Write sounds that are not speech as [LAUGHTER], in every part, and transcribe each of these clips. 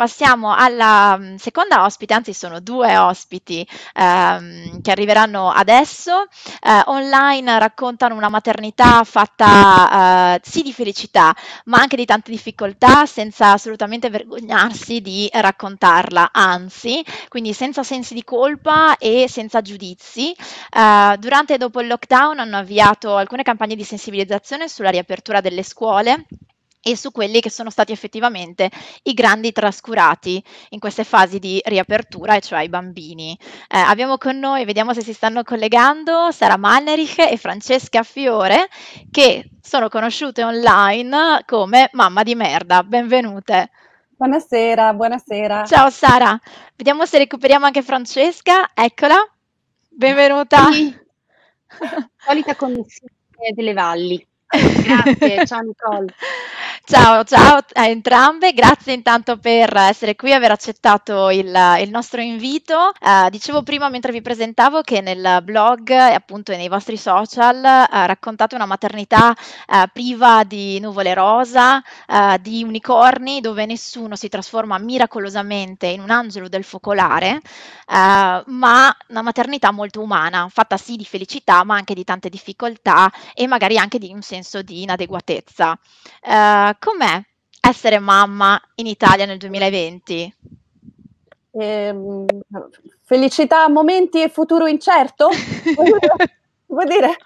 passiamo alla mm, seconda ospite, anzi sono due ospiti ehm, che arriveranno adesso. Eh, online raccontano una maternità fatta eh, sì di felicità, ma anche di tante difficoltà, senza assolutamente vergognarsi di raccontarla, anzi, quindi senza sensi di colpa e senza giudizi. Eh, durante e dopo il lockdown hanno avviato alcune campagne di sensibilizzazione sulla riapertura delle scuole e su quelli che sono stati effettivamente i grandi trascurati in queste fasi di riapertura, e cioè i bambini. Eh, abbiamo con noi, vediamo se si stanno collegando, Sara Mannerich e Francesca Fiore, che sono conosciute online come Mamma di Merda. Benvenute. Buonasera, buonasera. Ciao Sara, vediamo se recuperiamo anche Francesca, eccola, benvenuta. Sì. [LAUGHS] Solita commissione delle valli. Grazie, ciao Nicole. [LAUGHS] Ciao, ciao a entrambe, grazie intanto per essere qui e aver accettato il, il nostro invito. Uh, dicevo prima mentre vi presentavo che nel blog e appunto nei vostri social uh, raccontate una maternità uh, priva di nuvole rosa, di unicorni, dove nessuno si trasforma miracolosamente in un angelo del focolare, ma una maternità molto umana, fatta sì di felicità ma anche di tante difficoltà e magari anche di un senso di inadeguatezza. Uh, com'è essere mamma in Italia nel 2020? Ehm, felicità, momenti e futuro incerto? [LAUGHS] Vuol dire?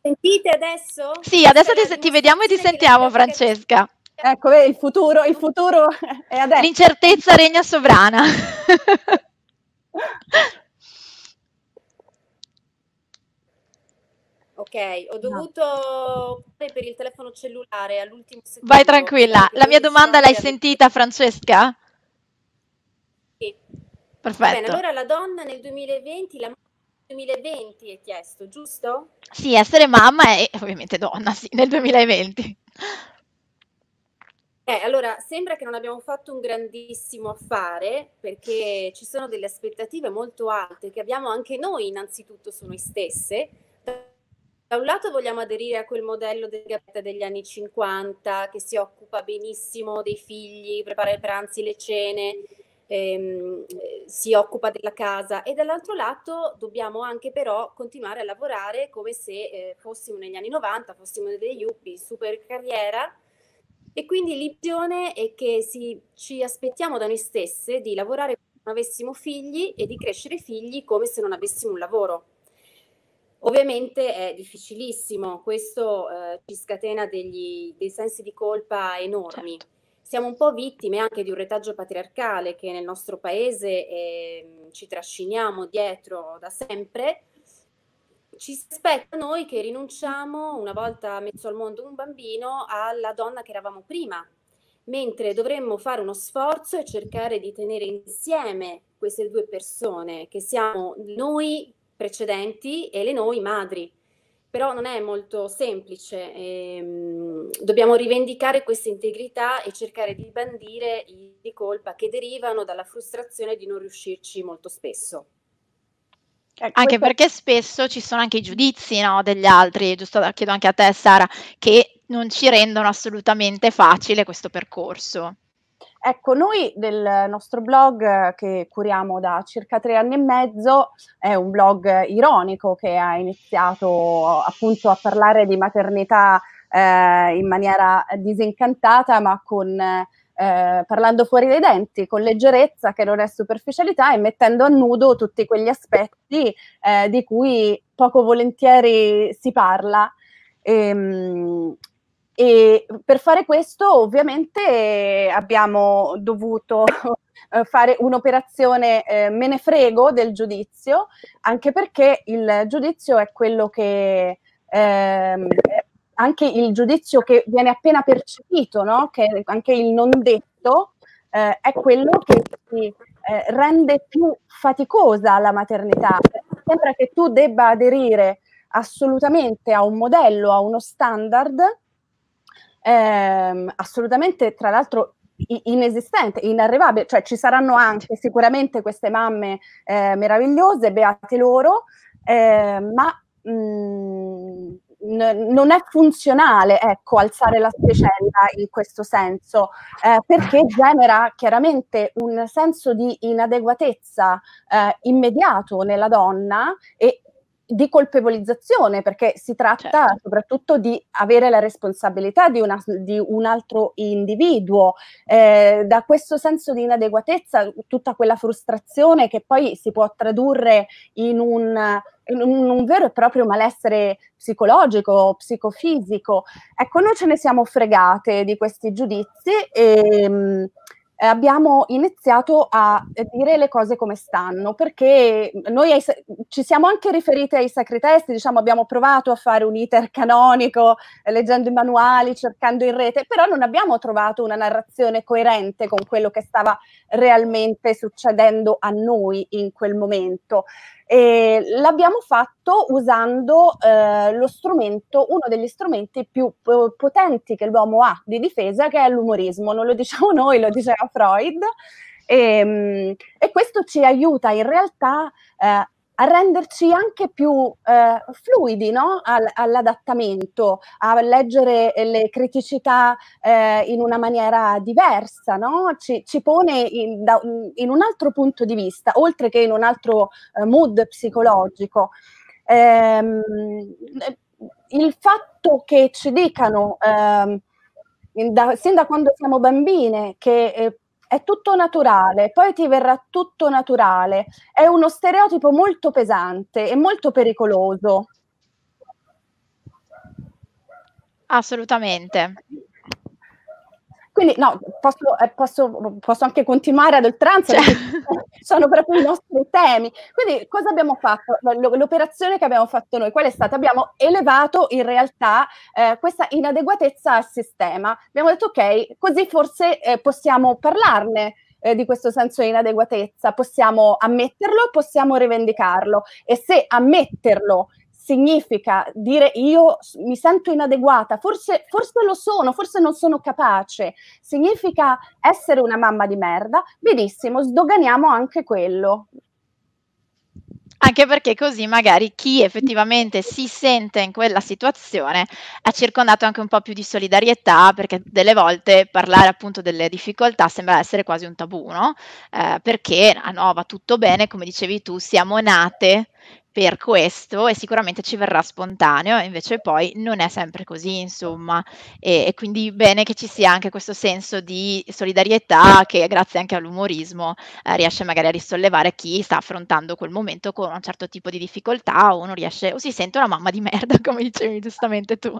Sentite adesso? Sì, adesso ti, ti vediamo e ti sentiamo, Francesca. Ecco, il futuro, il futuro è adesso. L'incertezza regna sovrana. [LAUGHS] ok, ho esatto. dovuto no. per il telefono cellulare all'ultimo secondo. Vai tranquilla, la mia domanda l'hai sentita Francesca? Sì. Perfetto. Bene, allora la donna nel 2020, la mamma nel 2020 è chiesto, giusto? Sì, essere mamma è ovviamente donna, sì, nel 2020. Eh, allora, sembra che non abbiamo fatto un grandissimo affare perché ci sono delle aspettative molto alte che abbiamo anche noi innanzitutto su noi stesse, da un lato vogliamo aderire a quel modello del degli anni 50 che si occupa benissimo dei figli, prepara i pranzi, le cene, ehm, si occupa della casa e dall'altro lato dobbiamo anche però continuare a lavorare come se eh, fossimo negli anni 90, fossimo degli yuppie, super carriera e quindi l'illusione è che si, ci aspettiamo da noi stesse di lavorare come se non avessimo figli e di crescere figli come se non avessimo un lavoro. Ovviamente è difficilissimo, questo eh, ci scatena degli, dei sensi di colpa enormi. Certo. Siamo un po' vittime anche di un retaggio patriarcale che nel nostro paese eh, ci trasciniamo dietro da sempre. Ci aspetta noi che rinunciamo, una volta messo al mondo un bambino, alla donna che eravamo prima, mentre dovremmo fare uno sforzo e cercare di tenere insieme queste due persone che siamo noi precedenti e le noi madri. Però non è molto semplice, ehm, dobbiamo rivendicare questa integrità e cercare di bandire i di colpa che derivano dalla frustrazione di non riuscirci molto spesso. Ecco, anche questo... perché spesso ci sono anche i giudizi no, degli altri, giusto chiedo anche a te Sara, che non ci rendono assolutamente facile questo percorso. Ecco, noi del nostro blog eh, che curiamo da circa tre anni e mezzo è un blog ironico che ha iniziato appunto a parlare di maternità eh, in maniera disincantata, ma con, eh, parlando fuori dai denti, con leggerezza che non è superficialità e mettendo a nudo tutti quegli aspetti eh, di cui poco volentieri si parla. E, ehm, e per fare questo ovviamente abbiamo dovuto eh, fare un'operazione eh, me ne frego del giudizio, anche perché il giudizio è quello che ehm, anche il giudizio che viene appena percepito, no? che anche il non detto eh, è quello che ti eh, rende più faticosa la maternità. Sembra che tu debba aderire assolutamente a un modello, a uno standard ehm, assolutamente, tra l'altro, inesistente, inarrivabile, cioè ci saranno anche sicuramente queste mamme eh, meravigliose, beate loro, eh, ma mh, mm, non è funzionale ecco, alzare la specella in questo senso, eh, perché genera chiaramente un senso di inadeguatezza eh, immediato nella donna e di colpevolizzazione, perché si tratta certo. soprattutto di avere la responsabilità di, una, di un altro individuo, eh, da questo senso di inadeguatezza, tutta quella frustrazione che poi si può tradurre in un, in un, vero e proprio malessere psicologico, psicofisico. Ecco, noi ce ne siamo fregate di questi giudizi e ehm, eh, abbiamo iniziato a eh, dire le cose come stanno, perché noi ai, ci siamo anche riferiti ai sacri testi, diciamo abbiamo provato a fare un iter canonico, eh, leggendo i manuali, cercando in rete, però non abbiamo trovato una narrazione coerente con quello che stava realmente succedendo a noi in quel momento. E l'abbiamo fatto usando eh, lo strumento, uno degli strumenti più potenti che l'uomo ha di difesa, che è l'umorismo. Non lo diciamo [LAUGHS] noi, lo diceva Freud. E, ehm, e questo ci aiuta in realtà eh, a renderci anche più eh, fluidi no? All- all'adattamento, a leggere eh, le criticità eh, in una maniera diversa, no? ci, ci, pone in, da, in, un altro punto di vista, oltre che in un altro eh, mood psicologico. Ehm, il fatto che ci dicano... Ehm, da, sin da quando siamo bambine che eh, è tutto naturale, poi ti verrà tutto naturale. È uno stereotipo molto pesante e molto pericoloso. Assolutamente. Quindi no, posso, eh, posso, posso anche continuare ad oltranza, cioè. [LAUGHS] sono proprio i nostri temi. Quindi cosa abbiamo fatto? L'operazione che abbiamo fatto noi, qual è stata? Abbiamo elevato in realtà eh, questa inadeguatezza al sistema. Abbiamo detto ok, così forse eh, possiamo parlarne. Eh, di questo senso di inadeguatezza, possiamo ammetterlo, possiamo rivendicarlo e se ammetterlo significa dire io mi sento inadeguata, forse, forse, lo sono, forse non sono capace, significa essere una mamma di merda, benissimo, sdoganiamo anche quello. Anche perché così magari chi effettivamente si sente in quella situazione è circondato anche un po' più di solidarietà, perché delle volte parlare appunto delle difficoltà sembra essere quasi un tabù, no? Eh, perché ah no, va tutto bene, come dicevi tu, siamo nate per questo e sicuramente ci verrà spontaneo, invece poi non è sempre così, insomma, e, e, quindi bene che ci sia anche questo senso di solidarietà che grazie anche all'umorismo eh, riesce magari a risollevare chi sta affrontando quel momento con un certo tipo di difficoltà o non riesce o si sente una mamma di merda, [LAUGHS] come dicevi giustamente tu.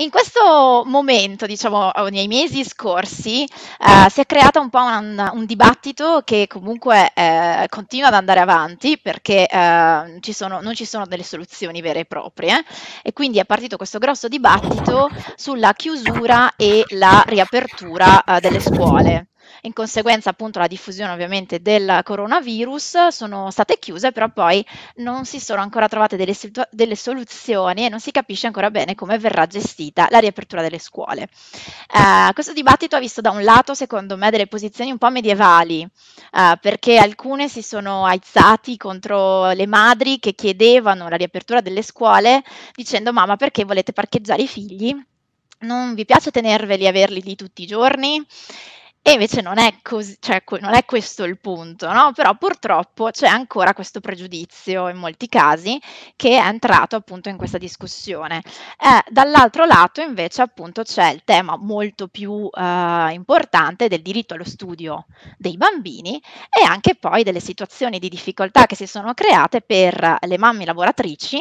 In questo momento, diciamo nei mesi scorsi, eh, si è creato un po' un, un dibattito che comunque eh, continua ad andare avanti perché eh, ci sono, non ci sono delle soluzioni vere e proprie e quindi è partito questo grosso dibattito sulla chiusura e la riapertura eh, delle scuole in conseguenza appunto alla diffusione ovviamente del coronavirus, sono state chiuse, però poi non si sono ancora trovate delle, situ- delle soluzioni e non si capisce ancora bene come verrà gestita la riapertura delle scuole. Eh, questo dibattito ha visto da un lato, secondo me, delle posizioni un po' medievali, eh, perché alcune si sono aizzati contro le madri che chiedevano la riapertura delle scuole dicendo mamma perché volete parcheggiare i figli? non vi piace tenerveli e averli lì tutti i giorni? E invece non è, così, cioè, non è questo il punto, no? Però purtroppo c'è ancora questo pregiudizio in molti casi che è entrato appunto in questa discussione. Eh, dall'altro lato invece appunto c'è il tema molto più eh, importante del diritto allo studio dei bambini e anche poi delle situazioni di difficoltà che si sono create per le mamme lavoratrici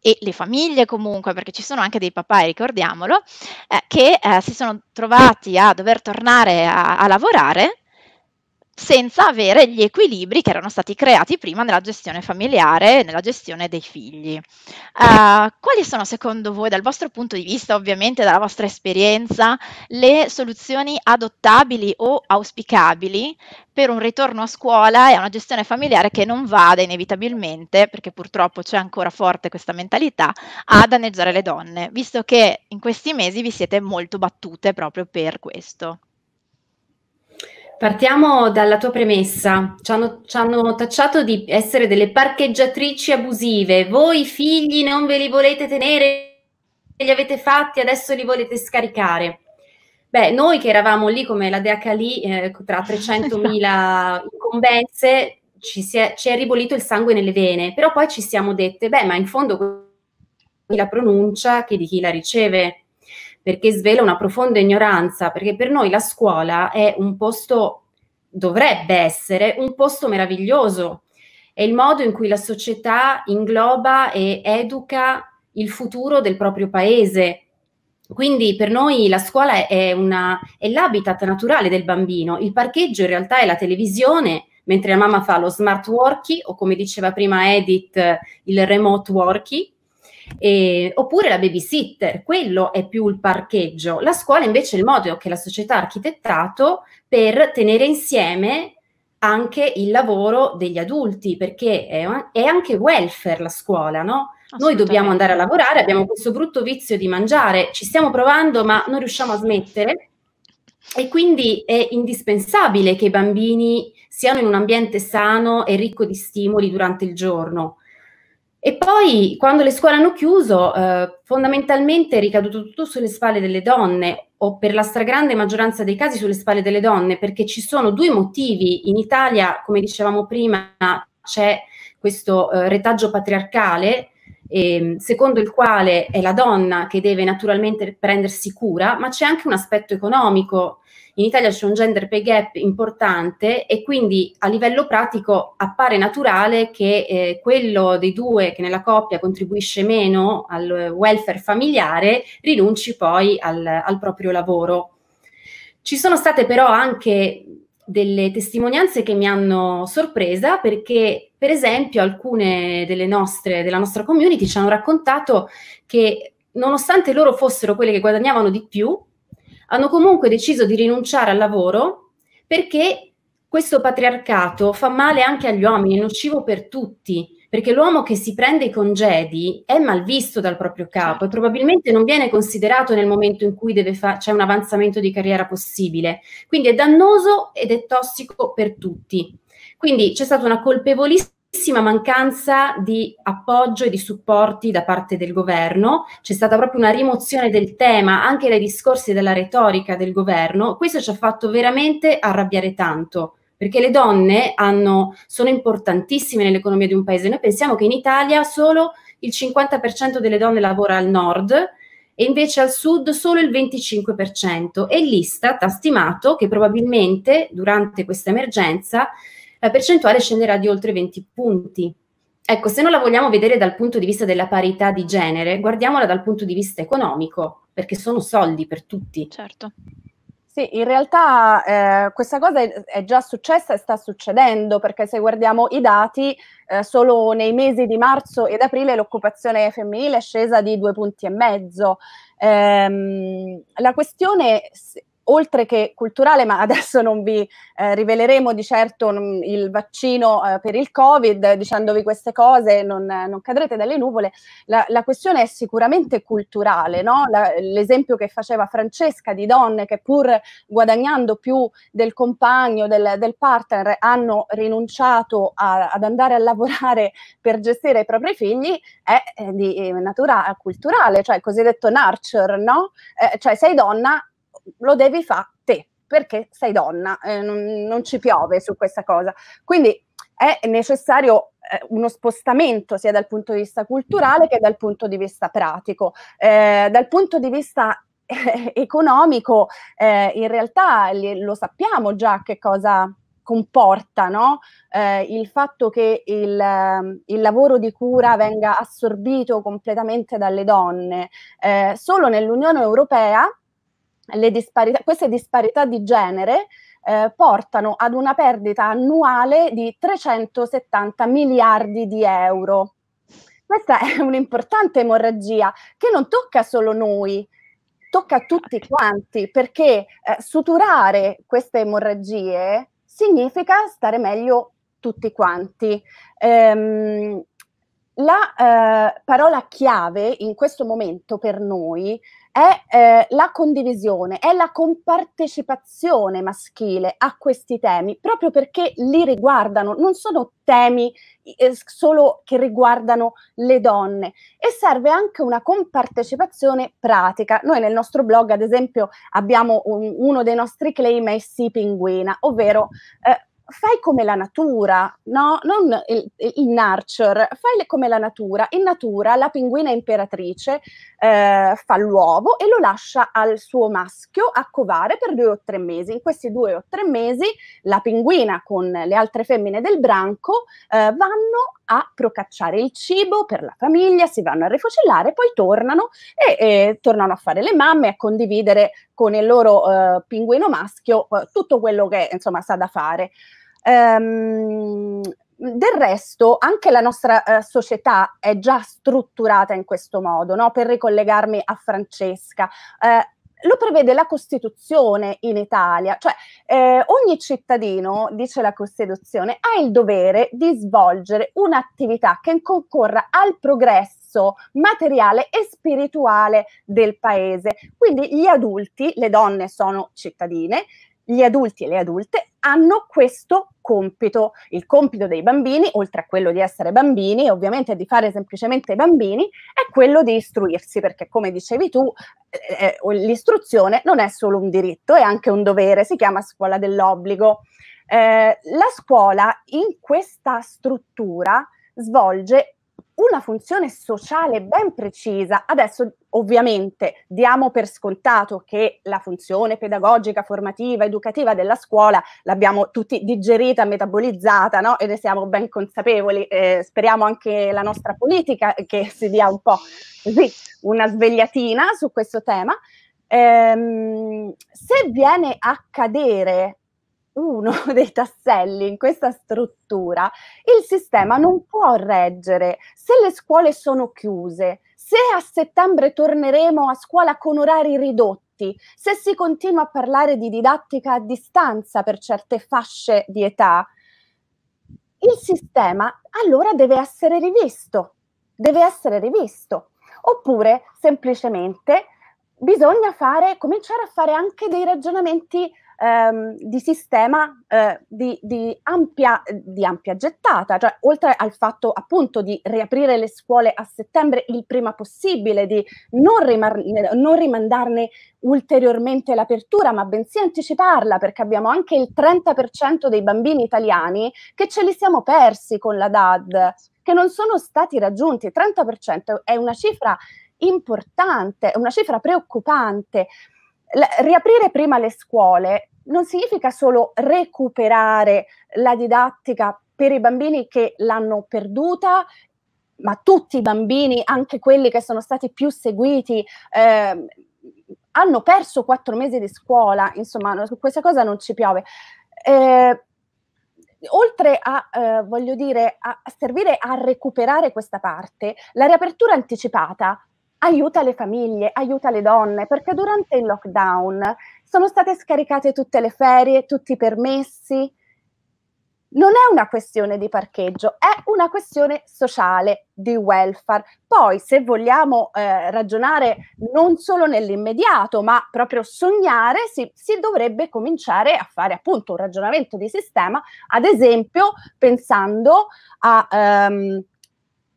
e le famiglie comunque, perché ci sono anche dei papà, ricordiamolo, eh, che eh, si sono trovati a dover tornare a, a lavorare senza avere gli equilibri che erano stati creati prima nella gestione familiare e nella gestione dei figli. Uh, quali sono secondo voi, dal vostro punto di vista, ovviamente dalla vostra esperienza, le soluzioni adottabili o auspicabili per un ritorno a scuola e a una gestione familiare che non vada inevitabilmente, perché purtroppo c'è ancora forte questa mentalità, a danneggiare le donne, visto che in questi mesi vi siete molto battute proprio per questo? Partiamo dalla tua premessa. Ci hanno, ci hanno, tacciato di essere delle parcheggiatrici abusive. Voi figli non ve li volete tenere, li avete fatti, adesso li volete scaricare. Beh, noi che eravamo lì come la DHLI eh, tra 300.000 [LAUGHS] incombenze, ci, è, ci è ribollito il sangue nelle vene, però poi ci siamo dette, beh, ma in fondo chi la pronuncia che di chi la riceve perché svela una profonda ignoranza, perché per noi la scuola è un posto, dovrebbe essere un posto meraviglioso, è il modo in cui la società ingloba e educa il futuro del proprio paese. Quindi per noi la scuola è, una, è l'habitat naturale del bambino, il parcheggio in realtà è la televisione, mentre la mamma fa lo smart working o come diceva prima Edith, il remote working eh, oppure la babysitter, quello è più il parcheggio. La scuola invece è il modo che la società ha architettato per tenere insieme anche il lavoro degli adulti, perché è, è anche welfare la scuola, no? Noi dobbiamo andare a lavorare, abbiamo questo brutto vizio di mangiare, ci stiamo provando ma non riusciamo a smettere e quindi è indispensabile che i bambini siano in un ambiente sano e ricco di stimoli durante il giorno. E poi quando le scuole hanno chiuso, eh, fondamentalmente è ricaduto tutto sulle spalle delle donne o per la stragrande maggioranza dei casi sulle spalle delle donne, perché ci sono due motivi. In Italia, come dicevamo prima, c'è questo eh, retaggio patriarcale Ehm, secondo il quale è la donna che deve naturalmente prendersi cura, ma c'è anche un aspetto economico. In Italia c'è un gender pay gap importante e quindi a livello pratico appare naturale che eh, quello dei due che nella coppia contribuisce meno al welfare familiare rinunci poi al, al proprio lavoro. Ci sono state però anche delle testimonianze che mi hanno sorpresa perché, per esempio, alcune delle nostre, della nostra community ci hanno raccontato che nonostante loro fossero quelle che guadagnavano di più, hanno comunque deciso di rinunciare al lavoro perché questo patriarcato fa male anche agli uomini, è nocivo per tutti perché l'uomo che si prende i congedi è mal visto dal proprio capo e certo. probabilmente non viene considerato nel momento in cui fa- c'è un avanzamento di carriera possibile. Quindi è dannoso ed è tossico per tutti. Quindi c'è stata una colpevolissima mancanza di appoggio e di supporti da parte del governo, c'è stata proprio una rimozione del tema anche dai discorsi e dalla retorica del governo, questo ci ha fatto veramente arrabbiare tanto perché le donne hanno, sono importantissime nell'economia di un paese. Noi pensiamo che in Italia solo il 50% delle donne lavora al nord e invece al sud solo il 25% e l'Istat ha stimato che probabilmente durante questa emergenza la percentuale scenderà di oltre 20 punti. Ecco, se non la vogliamo vedere dal punto di vista della parità di genere, guardiamola dal punto di vista economico, perché sono soldi per tutti. Certo. Sì, in realtà eh, questa cosa è, già successa e sta succedendo perché se guardiamo i dati, eh, solo nei mesi di marzo ed aprile l'occupazione femminile è scesa di due punti e mezzo. Ehm, la questione oltre che culturale, ma [LAUGHS] adesso non vi eh, riveleremo di certo mm, il vaccino eh, per il Covid, dicendovi queste cose non, non cadrete dalle nuvole, la, la, questione è sicuramente culturale, no? la, l'esempio che faceva Francesca di donne che pur guadagnando più del compagno, del, del partner, hanno rinunciato a, ad andare a lavorare per gestire i propri figli è di eh, natura culturale, cioè il cosiddetto nurture, no? Eh, cioè sei donna lo devi fare te, perché sei donna, eh, non, non, ci piove su questa cosa. Quindi è necessario eh, uno spostamento sia dal punto di vista culturale che dal punto di vista pratico. Eh, dal punto di vista eh, economico, eh, in realtà lo sappiamo già che cosa comporta no? eh, il fatto che il, eh, il, lavoro di cura venga assorbito completamente dalle donne. Eh, solo nell'Unione Europea disparità, queste disparità di genere eh, portano ad una perdita annuale di 370 miliardi di euro. Questa è un'importante emorragia che non tocca solo noi, tocca a tutti quanti, perché eh, suturare queste emorragie significa stare meglio tutti quanti. Ehm, la eh, parola chiave in questo momento per noi è eh, la condivisione, è la compartecipazione maschile a questi temi, proprio perché li riguardano, non sono temi eh, solo che riguardano le donne e serve anche una compartecipazione pratica. Noi nel nostro blog, ad esempio, abbiamo un, uno dei nostri claim è sì pinguina, ovvero eh, fai come la natura, no? Non il, il nurture, fai come la natura. In natura la pinguina imperatrice eh, fa l'uovo e lo lascia al suo maschio a covare per due o tre mesi. In questi due o tre mesi la pinguina con le altre femmine del branco eh, vanno a procacciare il cibo per la famiglia, si vanno a rifocillare, poi tornano e, e tornano a fare le mamme, a condividere con il loro eh, pinguino maschio eh, tutto quello che insomma sa da fare. Ehm, del resto anche la nostra eh, società è già strutturata in questo modo, no? per ricollegarmi a Francesca. Eh, lo prevede la Costituzione in Italia, cioè eh, ogni cittadino, dice la Costituzione, ha il dovere di svolgere un'attività che concorra al progresso materiale e spirituale del paese. Quindi gli adulti, le donne sono cittadine, gli adulti e le adulte hanno questo compito. Il compito dei bambini, oltre a quello di essere bambini, ovviamente di fare semplicemente i bambini, è quello di istruirsi, perché come dicevi tu, eh, eh l'istruzione non è solo un diritto, è anche un dovere, si chiama scuola dell'obbligo. Eh, la scuola in questa struttura svolge una funzione sociale ben precisa. Adesso ovviamente diamo per scontato che la funzione pedagogica, formativa, educativa della scuola l'abbiamo tutti digerita, metabolizzata no? e ne siamo ben consapevoli. Eh, speriamo anche la nostra politica eh, che si dia un po' così una svegliatina su questo tema. Ehm, se viene a cadere uno [LAUGHS] dei tasselli in questa struttura, il sistema non può reggere. Se le scuole sono chiuse, se a settembre torneremo a scuola con orari ridotti, se si continua a parlare di didattica a distanza per certe fasce di età, il sistema allora deve essere rivisto, deve essere rivisto. Oppure semplicemente bisogna fare, cominciare a fare anche dei ragionamenti ehm, di sistema eh, di, di, ampia, di ampia gettata, cioè oltre al fatto appunto di riaprire le scuole a settembre il prima possibile, di non, rimar- non rimandarne ulteriormente l'apertura, ma bensì anticiparla, perché abbiamo anche il 30% dei bambini italiani che ce li siamo persi con la DAD, che non sono stati raggiunti. Il 30% è una cifra importante, è una cifra preoccupante l- riaprire prima le scuole non significa solo recuperare la didattica per i bambini che l'hanno perduta, ma tutti i bambini, anche quelli che sono stati più seguiti, eh, hanno perso quattro mesi di scuola, insomma, su questa cosa non ci piove. Eh, oltre a, eh, voglio dire, a servire a recuperare questa parte, la riapertura anticipata aiuta le famiglie, aiuta le donne, perché durante il lockdown sono state scaricate tutte le ferie, tutti i permessi. Non è una questione di parcheggio, è una questione sociale, di welfare. Poi, se vogliamo eh, ragionare non solo nell'immediato, ma proprio sognare, si, si dovrebbe cominciare a fare appunto un ragionamento di sistema, ad esempio pensando ai ehm,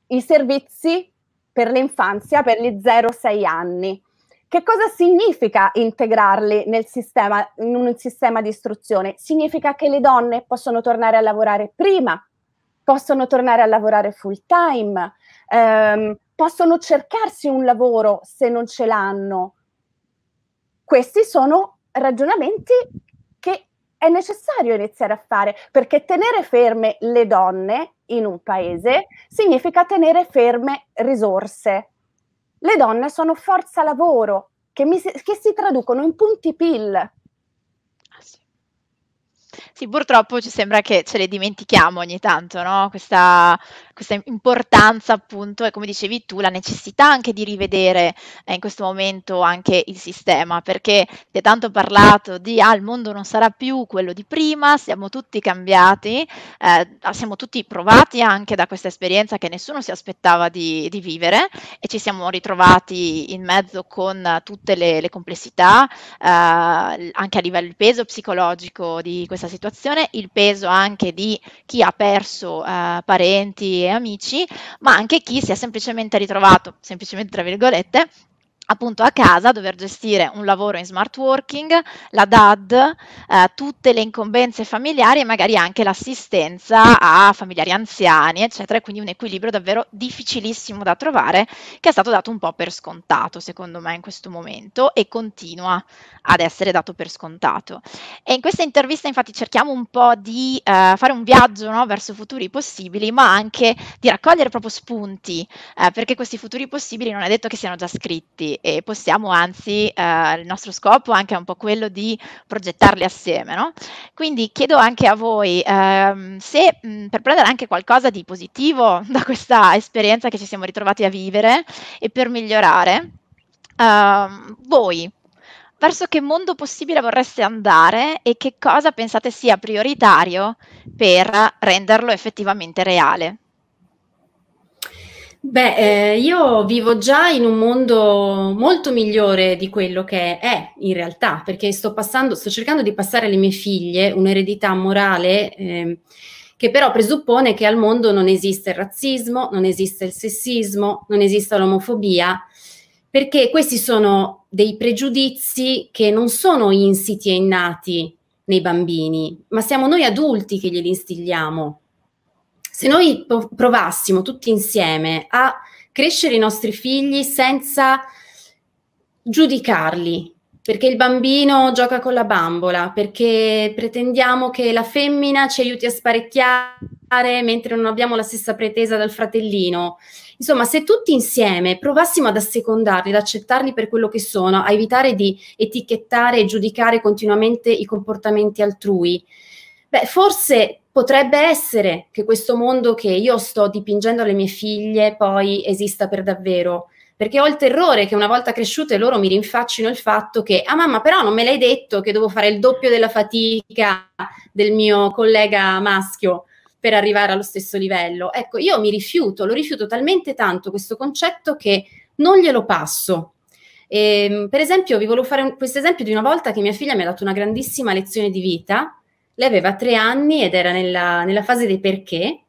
um, servizi per l'infanzia per gli 0-6 anni. Che cosa significa integrarli nel sistema, in un sistema di istruzione? Significa che le donne possono tornare a lavorare prima, possono tornare a lavorare full time, ehm, possono cercarsi un lavoro se non ce l'hanno. Questi sono ragionamenti è necessario iniziare a fare, perché tenere ferme le donne in un paese significa tenere ferme risorse. Le donne sono forza lavoro che, mi, che si traducono in punti PIL. Ah, sì, purtroppo ci sembra che ce le dimentichiamo ogni tanto, no? Questa questa importanza appunto e come dicevi tu la necessità anche di rivedere eh, in questo momento anche il sistema perché ti è tanto parlato di ah il mondo non sarà più quello di prima, siamo tutti cambiati, eh, ah, siamo tutti provati anche da questa esperienza che nessuno si aspettava di, di vivere e ci siamo ritrovati in mezzo con tutte le, le complessità eh, anche a livello di peso psicologico di questa situazione, il peso anche di chi ha perso eh, parenti amici, ma anche chi si è semplicemente ritrovato, semplicemente tra virgolette, appunto a casa dover gestire un lavoro in smart working, la DAD, eh, tutte le incombenze familiari e magari anche l'assistenza a familiari anziani, eccetera, e quindi un equilibrio davvero difficilissimo da trovare che è stato dato un po' per scontato, secondo me, in questo momento e continua ad essere dato per scontato. E in questa intervista infatti cerchiamo un po' di eh, fare un viaggio no, verso futuri possibili, ma anche di raccogliere proprio spunti, eh, perché questi futuri possibili non è detto che siano già scritti e possiamo anzi, eh, il nostro scopo anche è un po' quello di progettarli assieme. No? Quindi chiedo anche a voi ehm, se mh, mm, per prendere anche qualcosa di positivo [LAUGHS] da questa esperienza che ci siamo ritrovati a vivere e per migliorare, ehm, voi verso che mondo possibile vorreste andare e che cosa pensate sia prioritario per renderlo effettivamente reale? Beh, eh, io vivo già in un mondo molto migliore di quello che è in realtà, perché sto, passando, sto cercando di passare alle mie figlie un'eredità morale eh, che però presuppone che al mondo non esiste il razzismo, non esiste il sessismo, non esista l'omofobia, perché questi sono dei pregiudizi che non sono insiti e innati nei bambini, ma siamo noi adulti che glieli instigliamo. Se noi provassimo tutti insieme a crescere i nostri figli senza giudicarli, perché il bambino gioca con la bambola, perché pretendiamo che la femmina ci aiuti a sparecchiare mentre non abbiamo la stessa pretesa dal fratellino. Insomma, se tutti insieme provassimo ad assecondarli, ad accettarli per quello che sono, a evitare di etichettare e giudicare continuamente i comportamenti altrui, beh, forse potrebbe essere che questo mondo che io sto dipingendo alle mie figlie poi esista per davvero. Perché ho il terrore che una volta cresciute loro mi rinfaccino il fatto che, ah mamma, però non me l'hai detto che devo fare il doppio della fatica del mio collega maschio per arrivare allo stesso livello. Ecco, io mi rifiuto, lo rifiuto talmente tanto questo concetto che non glielo passo. E, ehm, per esempio, vi volevo fare questo esempio di una volta che mia figlia mi ha dato una grandissima lezione di vita lei aveva tre anni ed era nella, nella fase dei perché.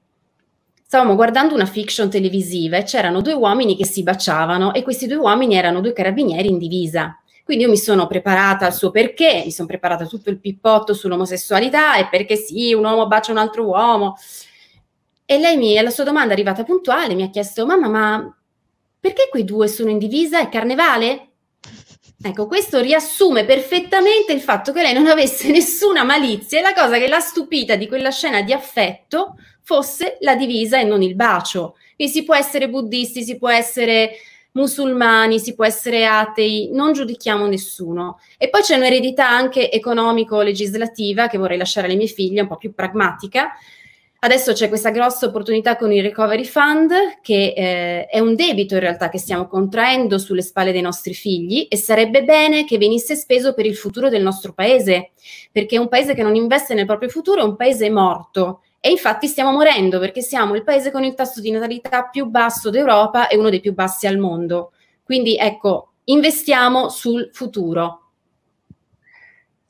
Stavamo guardando una fiction televisiva e c'erano due uomini che si baciavano e questi due uomini erano due carabinieri in divisa. Quindi io mi sono preparata al suo perché, mi sono preparata tutto il pippotto sull'omosessualità e perché sì, un uomo bacia un altro uomo. E lei mi, alla sua domanda arrivata puntuale mi ha chiesto, mamma, ma perché quei due sono in divisa? È carnevale? Ecco, questo riassume perfettamente il fatto che lei non avesse [LAUGHS] nessuna malizia e la cosa che l'ha stupita di quella scena di affetto fosse la divisa e non il bacio. Quindi si può essere buddisti, si può essere musulmani, si può essere atei, non giudichiamo nessuno. E poi c'è un'eredità anche economico-legislativa che vorrei lasciare alle mie figlie, un po' più pragmatica, Adesso c'è questa grossa opportunità con il Recovery Fund, che eh, è un debito in realtà che stiamo contraendo sulle spalle dei nostri figli e sarebbe bene che venisse speso per il futuro del nostro paese, perché un paese che non investe nel proprio futuro è un paese morto. E infatti stiamo morendo perché siamo il paese con il tasso di natalità più basso d'Europa e uno dei più bassi al mondo. Quindi ecco, investiamo sul futuro.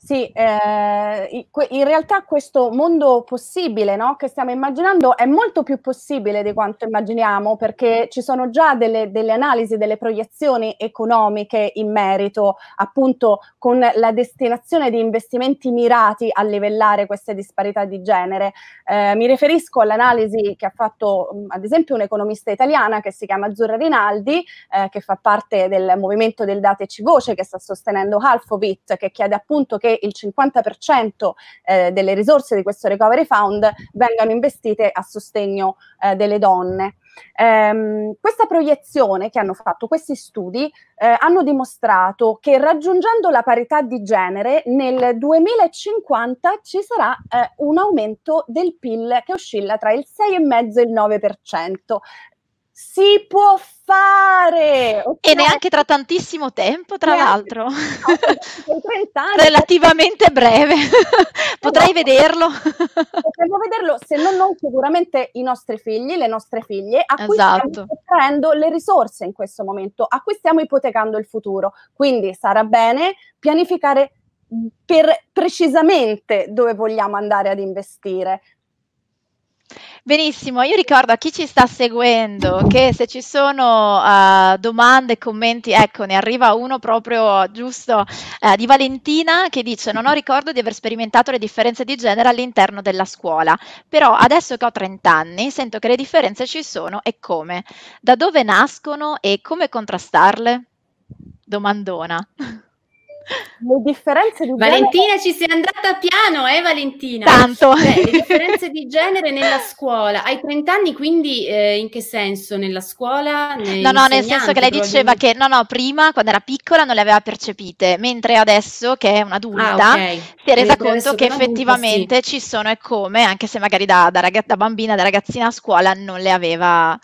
Sì, eh, in realtà questo mondo possibile no, che stiamo immaginando è molto più possibile di quanto immaginiamo perché ci sono già delle, delle analisi, delle proiezioni economiche in merito, appunto con la destinazione di investimenti mirati a livellare queste disparità di genere. Eh, mi riferisco all'analisi che ha fatto ad esempio un'economista italiana che si chiama Azzurra Rinaldi, eh, che fa parte del movimento del Dateci Voce che sta sostenendo Halfovit, che chiede appunto che il 50% eh, delle risorse di questo Recovery Fund vengano investite a sostegno eh, delle donne. Ehm, questa proiezione che hanno fatto questi studi eh, hanno dimostrato che raggiungendo la parità di genere nel 2050 ci sarà eh, un aumento del PIL che oscilla tra il 6,5 e il 9%, si può fare! Okay. E neanche tra tantissimo tempo, tra neanche, l'altro. No, Relativamente breve. Esatto. Potrei no, vederlo. Potremmo vederlo, se non noi, sicuramente i nostri figli, le nostre figlie, a cui esatto. stiamo sottraendo le risorse in questo momento, a cui stiamo ipotecando il futuro. Quindi sarà bene pianificare mm, per precisamente dove vogliamo andare ad investire, Benissimo, io ricordo a chi ci sta seguendo che se ci sono uh, domande, commenti, ecco, ne arriva uno proprio giusto uh, di Valentina che dice non ho ricordo di aver sperimentato le differenze di genere all'interno della scuola, però adesso che ho 30 anni sento che le differenze ci sono e come? Da dove nascono e come contrastarle? Domandona. [LAUGHS] le differenze di Valentina genere... ci sei andata piano, eh Valentina? Tanto. Beh, cioè, le differenze di genere nella scuola. Hai 30 anni, quindi eh, in che senso? Nella scuola? No, no, nel senso che lei diceva che no, no, prima quando era piccola non le aveva percepite, mentre adesso che è un'adulta ah, okay. si è resa Vedete conto che effettivamente sì. ci sono e come, anche se magari da, da, ragaz- da bambina, da ragazzina a scuola non le aveva...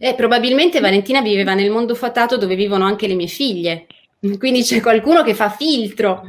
Eh, probabilmente mm. Valentina viveva nel mondo fatato dove vivono anche le mie figlie. Quindi c'è qualcuno che fa filtro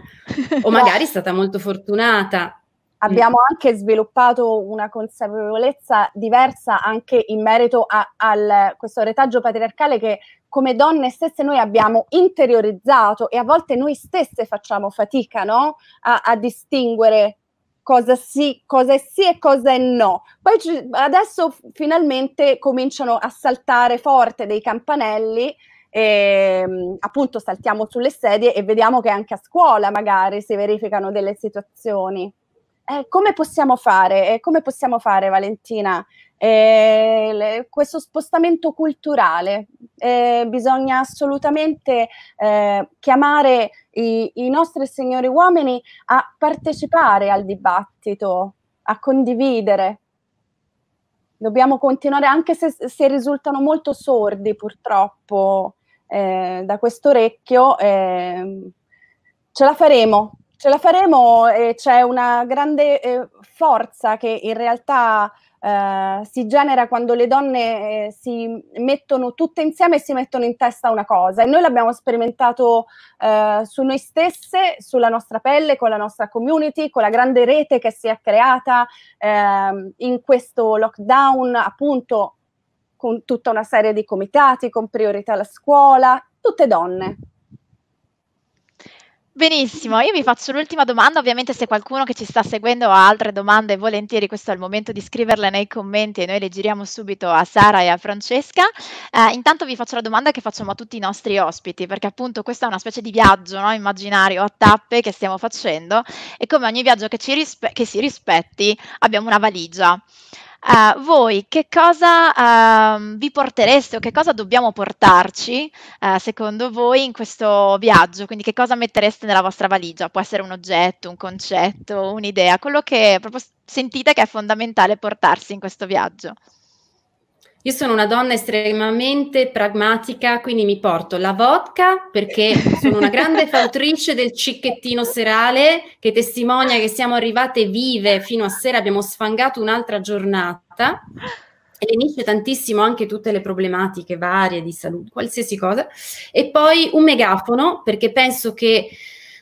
o [LAUGHS] magari è stata molto fortunata. Abbiamo mm. anche sviluppato una consapevolezza diversa anche in merito a, a questo retaggio patriarcale che come donne stesse noi abbiamo interiorizzato e a volte noi stesse facciamo fatica no? a, a distinguere cosa sì, cosa è sì e cosa è no. Poi ci, adesso finalmente cominciano a saltare forte dei campanelli e, ehm, appunto saltiamo sulle sedie e vediamo che anche a scuola magari si verificano delle situazioni. Eh, come possiamo fare? Eh, come possiamo fare, Valentina? Eh, le, questo spostamento culturale eh, bisogna assolutamente eh, chiamare i, i nostri signori uomini a partecipare al dibattito, a condividere. Dobbiamo continuare anche se, se risultano molto sordi, purtroppo, eh, da quest'orecchio, eh, ce la faremo, ce la faremo e c'è una grande eh, forza che in realtà eh, si genera quando le donne eh, si mettono tutte insieme e si mettono in testa una cosa e noi l'abbiamo sperimentato eh, su noi stesse, sulla nostra pelle, con la nostra community, con la grande rete che si è creata ehm, in questo lockdown appunto con tutta una serie di comitati, con priorità alla scuola, tutte donne. Benissimo, io vi faccio l'ultima domanda, ovviamente se qualcuno che ci sta seguendo ha altre domande, volentieri questo è il momento di scriverle nei commenti e noi le giriamo subito a Sara e a Francesca. Eh, intanto vi faccio la domanda che facciamo a tutti i nostri ospiti, perché appunto questo è una specie di viaggio no? immaginario a tappe che stiamo facendo e come ogni viaggio che, rispe- che si rispetti abbiamo una valigia uh, voi che cosa uh, vi portereste o che cosa dobbiamo portarci uh, secondo voi in questo viaggio? Quindi che cosa mettereste nella vostra valigia? Può essere un oggetto, un concetto, un'idea, quello che proprio sentite che è fondamentale portarsi in questo viaggio. Io sono una donna estremamente pragmatica, quindi mi porto la vodka perché sono una grande fautrice del cicchettino serale che testimonia che siamo arrivate vive fino a sera, abbiamo sfangato un'altra giornata e riunisce tantissimo anche tutte le problematiche varie di salute, qualsiasi cosa. E poi un megafono perché penso che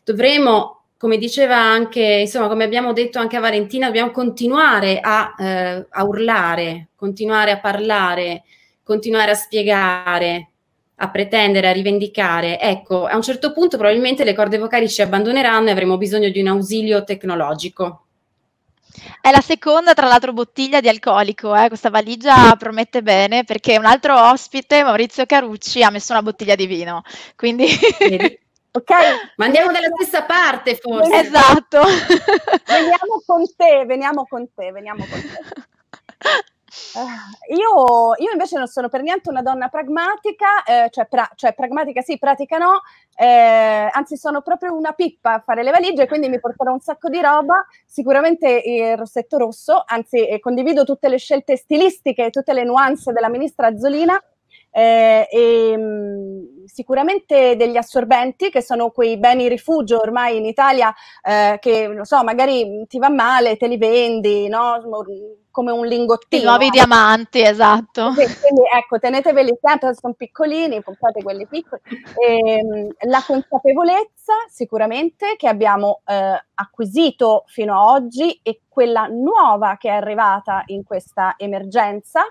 dovremo come diceva anche, insomma, come abbiamo detto anche a Valentina, dobbiamo continuare a, eh, a urlare, continuare a parlare, continuare a spiegare, a pretendere, a rivendicare. Ecco, a un certo punto probabilmente le corde vocali ci abbandoneranno e avremo bisogno di un ausilio tecnologico. È la seconda, tra l'altro, bottiglia di alcolico. Eh? Questa valigia promette bene perché un altro ospite, Maurizio Carucci, ha messo una bottiglia di vino. Quindi. [LAUGHS] ok? Ma andiamo dalla stessa parte forse. Esatto. veniamo con te, veniamo con te, veniamo con te. Uh, io, io, invece non sono per niente una donna pragmatica, eh, cioè, pra, cioè, pragmatica sì, pratica no, eh, anzi sono proprio una pippa a fare le valigie, quindi mi porterò un sacco di roba, sicuramente il rossetto rosso, anzi eh, condivido tutte le scelte stilistiche e tutte le nuance della ministra Azzolina, eh, e ehm, mh, sicuramente degli assorbenti che sono quei beni rifugio ormai in Italia eh, che non so, magari ti va male, te li vendi, no? come un lingottino. I nuovi diamanti, esatto. quindi ecco, teneteveli sempre, sono piccolini, comprate quelli piccoli. E, ehm, la consapevolezza sicuramente che abbiamo eh, acquisito fino ad oggi e quella nuova che è arrivata in questa emergenza.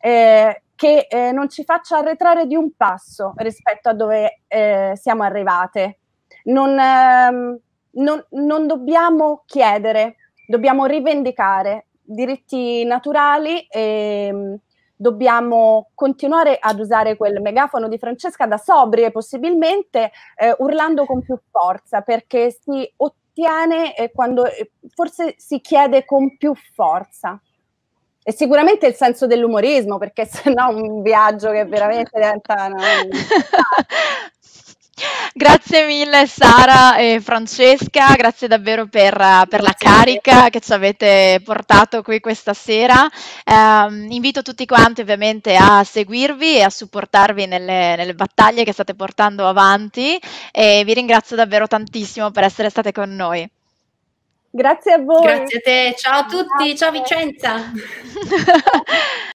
Eh, che eh, non ci faccia arretrare di un passo rispetto a dove eh, siamo arrivate. Non, ehm, non, non dobbiamo chiedere, dobbiamo rivendicare diritti naturali e ehm, dobbiamo continuare ad usare quel megafono di Francesca da sobrie possibilmente, eh, urlando con più forza, perché si ottiene eh, quando eh, forse si chiede con più forza. E sicuramente il senso dell'umorismo, perché [LAUGHS] sennò un viaggio che veramente diventa... Una... [LAUGHS] Grazie mille Sara e Francesca, grazie davvero per, per la carica che ci avete portato qui questa sera. Eh, invito tutti quanti ovviamente a seguirvi e a supportarvi nelle, nelle, battaglie che state portando avanti e vi ringrazio davvero tantissimo per essere state con noi. Grazie a voi. Grazie a te, ciao a tutti, Grazie. ciao Vicenza. [LAUGHS]